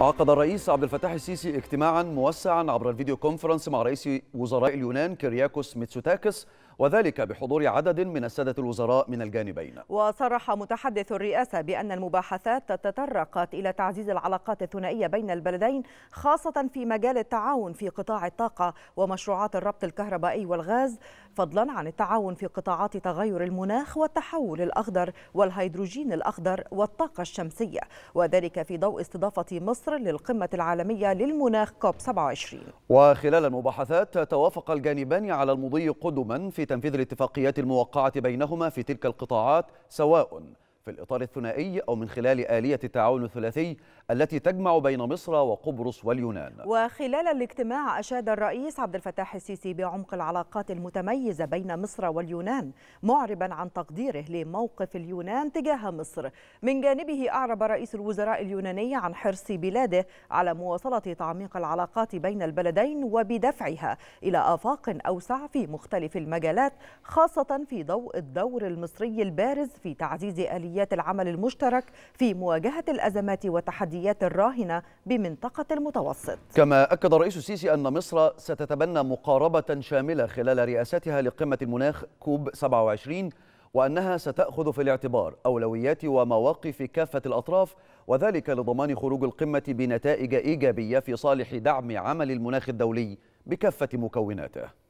عقد الرئيس عبد الفتاح السيسي اجتماعا موسعا عبر الفيديو كونفرنس مع رئيس وزراء اليونان كيرياكوس ميتسوتاكس وذلك بحضور عدد من السادة الوزراء من الجانبين وصرح متحدث الرئاسة بأن المباحثات تتطرقت إلى تعزيز العلاقات الثنائية بين البلدين خاصة في مجال التعاون في قطاع الطاقة ومشروعات الربط الكهربائي والغاز فضلا عن التعاون في قطاعات تغير المناخ والتحول الأخضر والهيدروجين الأخضر والطاقة الشمسية وذلك في ضوء استضافة مصر للقمة العالمية للمناخ كوب 27 وخلال المباحثات توافق الجانبان على المضي قدما في تنفيذ الاتفاقيات الموقعة بينهما في تلك القطاعات سواء في الإطار الثنائي أو من خلال آلية التعاون الثلاثي التي تجمع بين مصر وقبرص واليونان وخلال الاجتماع أشاد الرئيس عبد الفتاح السيسي بعمق العلاقات المتميزة بين مصر واليونان معربا عن تقديره لموقف اليونان تجاه مصر من جانبه أعرب رئيس الوزراء اليوناني عن حرص بلاده على مواصلة تعميق العلاقات بين البلدين وبدفعها إلى آفاق أوسع في مختلف المجالات خاصة في ضوء الدور المصري البارز في تعزيز آلية اليات العمل المشترك في مواجهه الازمات والتحديات الراهنه بمنطقه المتوسط. كما اكد الرئيس السيسي ان مصر ستتبنى مقاربه شامله خلال رئاستها لقمه المناخ كوب 27 وأنها ستأخذ في الاعتبار أولويات ومواقف كافة الأطراف وذلك لضمان خروج القمة بنتائج إيجابية في صالح دعم عمل المناخ الدولي بكافة مكوناته